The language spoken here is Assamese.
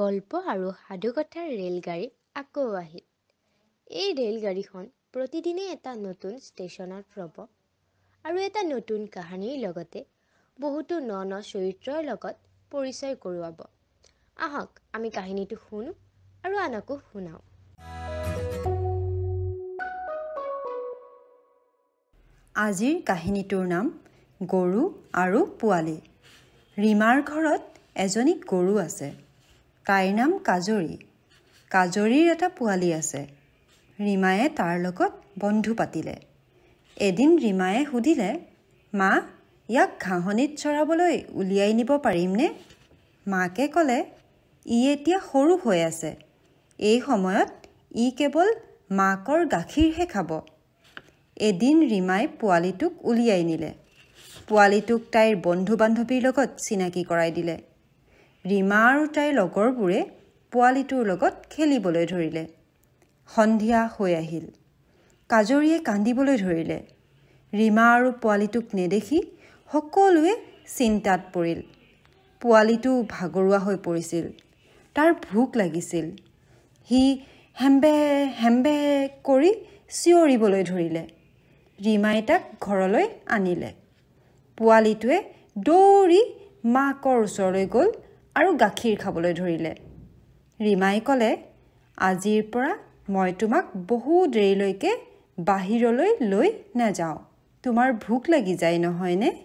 গল্প আৰু সাধুকথাৰ ৰে'লগাড়ী আকৌ আহিল এই ৰে'লগাড়ীখন প্ৰতিদিনে এটা নতুন ষ্টেচনত ৰ'ব আৰু এটা নতুন কাহিনীৰ লগতে বহুতো ন ন চৰিত্ৰৰ লগত পৰিচয় কৰোৱাব আহক আমি কাহিনীটো শুনো আৰু আনকো শুনাওঁ আজিৰ কাহিনীটোৰ নাম গৰু আৰু পোৱালি ৰীমাৰ ঘৰত এজনী গৰু আছে তাইৰ নাম কাজৰী কাজৰীৰ এটা পোৱালী আছে ৰীমায়ে তাৰ লগত বন্ধু পাতিলে এদিন ৰীমায়ে সুধিলে মা ইয়াক ঘাঁহনিত চৰাবলৈ উলিয়াই নিব পাৰিমনে মাকে ক'লে ই এতিয়া সৰু হৈ আছে এই সময়ত ই কেৱল মাকৰ গাখীৰহে খাব এদিন ৰীমাই পোৱালীটোক উলিয়াই নিলে পোৱালীটোক তাইৰ বন্ধু বান্ধৱীৰ লগত চিনাকি কৰাই দিলে ৰীমা আৰু তাইৰ লগৰবোৰে পোৱালিটোৰ লগত খেলিবলৈ ধৰিলে সন্ধিয়া হৈ আহিল কাজৰীয়ে কান্দিবলৈ ধৰিলে ৰীমা আৰু পোৱালীটোক নেদেখি সকলোৱে চিন্তাত পৰিল পোৱালিটো ভাগৰুৱা হৈ পৰিছিল তাৰ ভোক লাগিছিল সি হেম্বে হেম্বে কৰি চিঞৰিবলৈ ধৰিলে ৰীমাই তাক ঘৰলৈ আনিলে পোৱালিটোৱে দৌৰি মাকৰ ওচৰলৈ গ'ল আৰু গাখীৰ খাবলৈ ধৰিলে ৰীমাই ক'লে আজিৰ পৰা মই তোমাক বহু দেৰিলৈকে বাহিৰলৈ লৈ নাযাওঁ তোমাৰ ভোক লাগি যায় নহয়নে